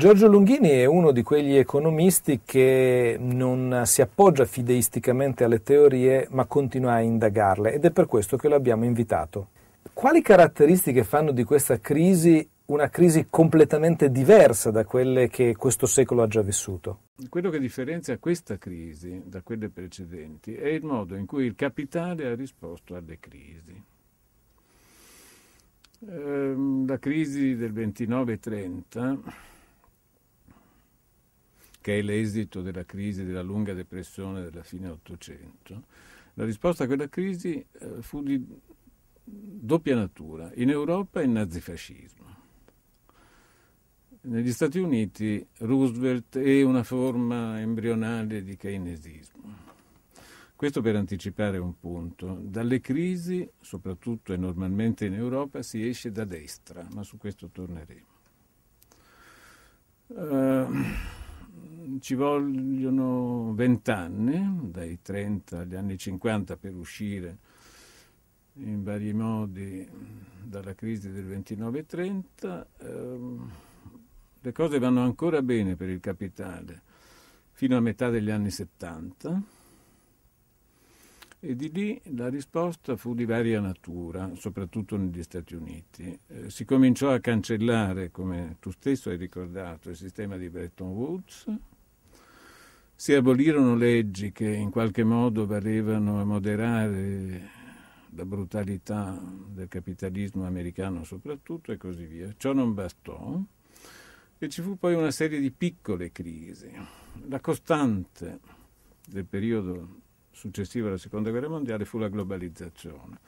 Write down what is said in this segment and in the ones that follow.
Giorgio Lunghini è uno di quegli economisti che non si appoggia fideisticamente alle teorie ma continua a indagarle ed è per questo che lo abbiamo invitato. Quali caratteristiche fanno di questa crisi una crisi completamente diversa da quelle che questo secolo ha già vissuto? Quello che differenzia questa crisi da quelle precedenti è il modo in cui il capitale ha risposto alle crisi. Ehm, la crisi del 29-30 che è l'esito della crisi della lunga depressione della fine dell'Ottocento, la risposta a quella crisi eh, fu di doppia natura, in Europa il nazifascismo. Negli Stati Uniti Roosevelt è una forma embrionale di keynesismo. Questo per anticipare un punto. Dalle crisi, soprattutto e normalmente in Europa, si esce da destra, ma su questo torneremo. Uh, ci vogliono vent'anni, dai 30 agli anni 50 per uscire in vari modi dalla crisi del 29 30, ehm, le cose vanno ancora bene per il capitale fino a metà degli anni 70 e di lì la risposta fu di varia natura, soprattutto negli Stati Uniti. Eh, si cominciò a cancellare, come tu stesso hai ricordato, il sistema di Bretton Woods, si abolirono leggi che in qualche modo valevano a moderare la brutalità del capitalismo americano soprattutto e così via. Ciò non bastò e ci fu poi una serie di piccole crisi. La costante del periodo successivo alla Seconda Guerra Mondiale fu la globalizzazione.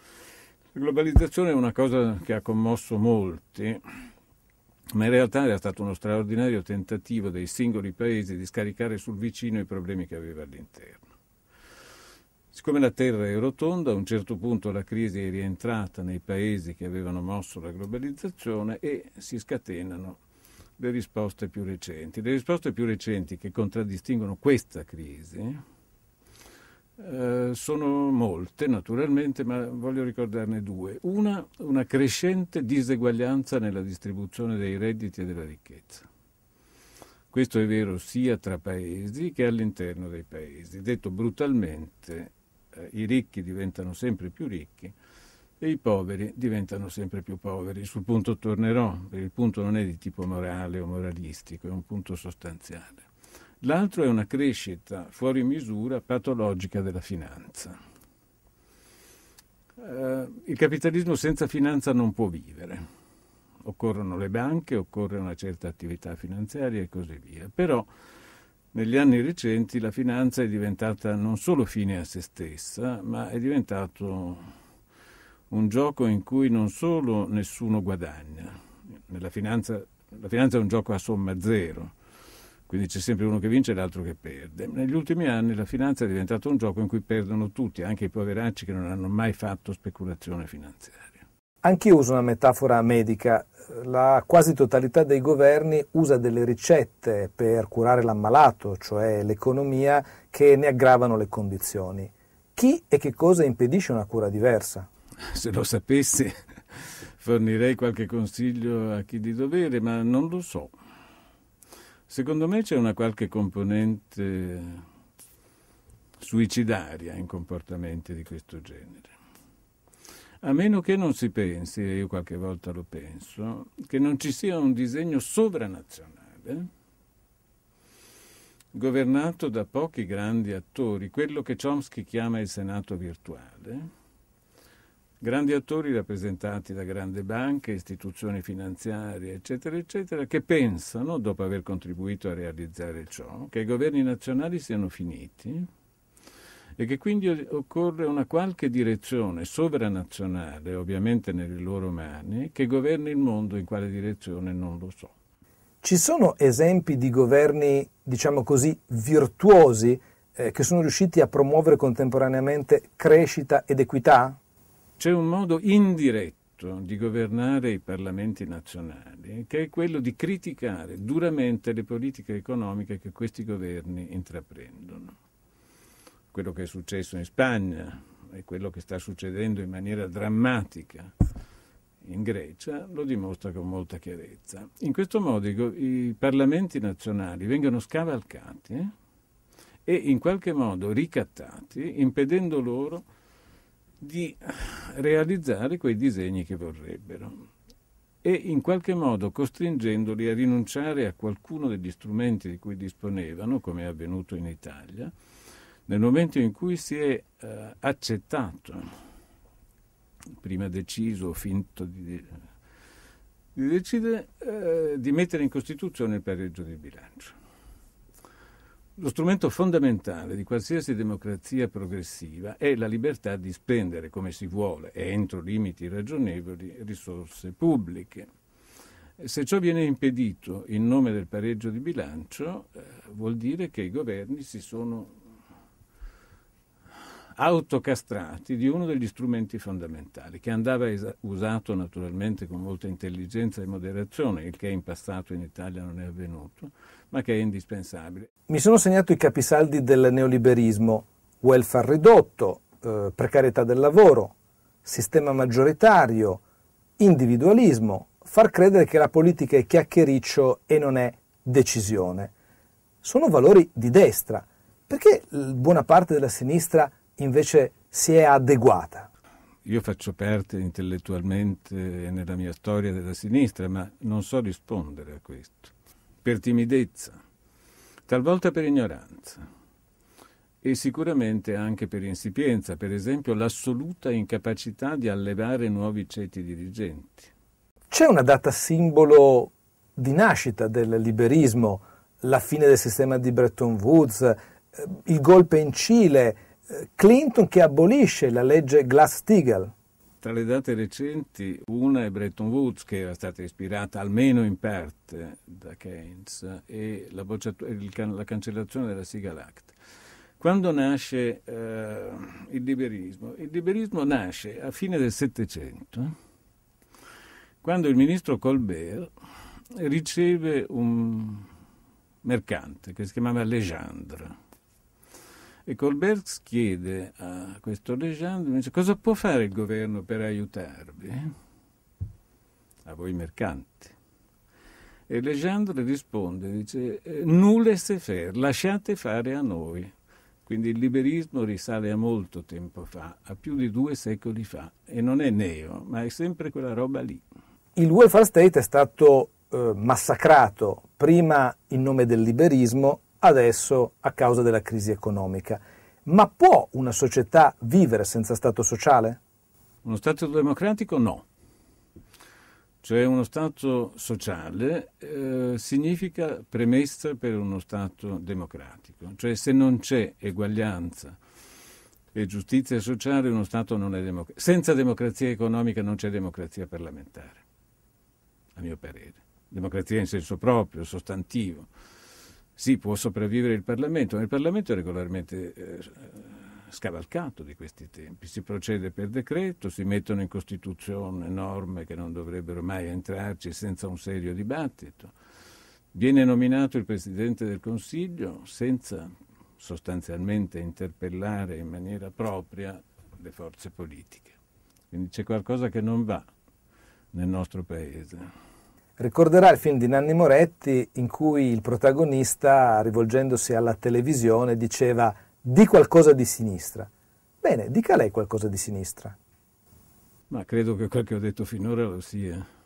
La globalizzazione è una cosa che ha commosso molti, ma in realtà era stato uno straordinario tentativo dei singoli paesi di scaricare sul vicino i problemi che aveva all'interno. Siccome la Terra è rotonda, a un certo punto la crisi è rientrata nei paesi che avevano mosso la globalizzazione e si scatenano le risposte più recenti. Le risposte più recenti che contraddistinguono questa crisi eh, sono molte naturalmente, ma voglio ricordarne due. Una, una crescente diseguaglianza nella distribuzione dei redditi e della ricchezza. Questo è vero sia tra paesi che all'interno dei paesi. Detto brutalmente, eh, i ricchi diventano sempre più ricchi e i poveri diventano sempre più poveri. Sul punto tornerò, perché il punto non è di tipo morale o moralistico, è un punto sostanziale l'altro è una crescita fuori misura patologica della finanza. Eh, il capitalismo senza finanza non può vivere. Occorrono le banche, occorre una certa attività finanziaria e così via. Però negli anni recenti la finanza è diventata non solo fine a se stessa, ma è diventato un gioco in cui non solo nessuno guadagna. Finanza, la finanza è un gioco a somma zero quindi c'è sempre uno che vince e l'altro che perde. Negli ultimi anni la finanza è diventata un gioco in cui perdono tutti, anche i poveracci che non hanno mai fatto speculazione finanziaria. Anch'io uso una metafora medica. La quasi totalità dei governi usa delle ricette per curare l'ammalato, cioè l'economia, che ne aggravano le condizioni. Chi e che cosa impedisce una cura diversa? Se lo sapessi fornirei qualche consiglio a chi di dovere, ma non lo so. Secondo me c'è una qualche componente suicidaria in comportamenti di questo genere. A meno che non si pensi, e io qualche volta lo penso, che non ci sia un disegno sovranazionale governato da pochi grandi attori, quello che Chomsky chiama il Senato virtuale, grandi attori rappresentati da grandi banche, istituzioni finanziarie, eccetera, eccetera, che pensano, dopo aver contribuito a realizzare ciò, che i governi nazionali siano finiti e che quindi occorre una qualche direzione sovranazionale, ovviamente nelle loro mani, che governi il mondo in quale direzione non lo so. Ci sono esempi di governi, diciamo così, virtuosi eh, che sono riusciti a promuovere contemporaneamente crescita ed equità? c'è un modo indiretto di governare i parlamenti nazionali, che è quello di criticare duramente le politiche economiche che questi governi intraprendono. Quello che è successo in Spagna e quello che sta succedendo in maniera drammatica in Grecia lo dimostra con molta chiarezza. In questo modo i, parlamenti nazionali vengono scavalcati eh, e in qualche modo ricattati, impedendo loro di realizzare quei disegni che vorrebbero e in qualche modo costringendoli a rinunciare a qualcuno degli strumenti di cui disponevano, come è avvenuto in Italia, nel momento in cui si è eh, accettato, prima deciso o finto di, di decidere, eh, di mettere in Costituzione il pareggio di bilancio. Lo strumento fondamentale di qualsiasi democrazia progressiva è la libertà di spendere come si vuole e entro limiti ragionevoli risorse pubbliche. Se ciò viene impedito in nome del pareggio di bilancio, eh, vuol dire che i governi si sono autocastrati di uno degli strumenti fondamentali, che andava es- usato naturalmente con molta intelligenza e moderazione, il che in passato in Italia non è avvenuto, ma che è indispensabile. Mi sono segnato i capisaldi del neoliberismo, welfare ridotto, eh, precarietà del lavoro, sistema maggioritario, individualismo, far credere che la politica è chiacchiericcio e non è decisione. Sono valori di destra. Perché buona parte della sinistra invece si è adeguata. Io faccio parte intellettualmente e nella mia storia della sinistra, ma non so rispondere a questo. Per timidezza, talvolta per ignoranza e sicuramente anche per insipienza, per esempio l'assoluta incapacità di allevare nuovi ceti dirigenti. C'è una data simbolo di nascita del liberismo, la fine del sistema di Bretton Woods, eh, il golpe in Cile, Clinton che abolisce la legge Glass-Steagall. Tra le date recenti, una è Bretton Woods, che era stata ispirata almeno in parte da Keynes, e la, can- la cancellazione della Sigal Act. Quando nasce eh, il liberismo? Il liberismo nasce a fine del Settecento, quando il ministro Colbert riceve un mercante che si chiamava Legendre, e Colbert chiede a questo Legendre cosa può fare il governo per aiutarvi? A voi mercanti. E Legendre risponde, dice, eh, nulle se faire, lasciate fare a noi. Quindi il liberismo risale a molto tempo fa, a più di due secoli fa, e non è neo, ma è sempre quella roba lì. Il welfare state è stato eh, massacrato prima in nome del liberismo adesso a causa della crisi economica. Ma può una società vivere senza Stato sociale? Uno Stato democratico no. Cioè uno Stato sociale eh, significa premessa per uno Stato democratico. Cioè se non c'è eguaglianza e giustizia sociale uno Stato non è democratico. Senza democrazia economica non c'è democrazia parlamentare, a mio parere. Democrazia in senso proprio, sostantivo. Sì, può sopravvivere il Parlamento, ma il Parlamento è regolarmente eh, scavalcato di questi tempi. Si procede per decreto, si mettono in Costituzione norme che non dovrebbero mai entrarci senza un serio dibattito. Viene nominato il Presidente del Consiglio senza sostanzialmente interpellare in maniera propria le forze politiche. Quindi c'è qualcosa che non va nel nostro Paese. Ricorderà il film di Nanni Moretti in cui il protagonista, rivolgendosi alla televisione, diceva di qualcosa di sinistra. Bene, dica lei qualcosa di sinistra. Ma credo che quel che ho detto finora lo sia.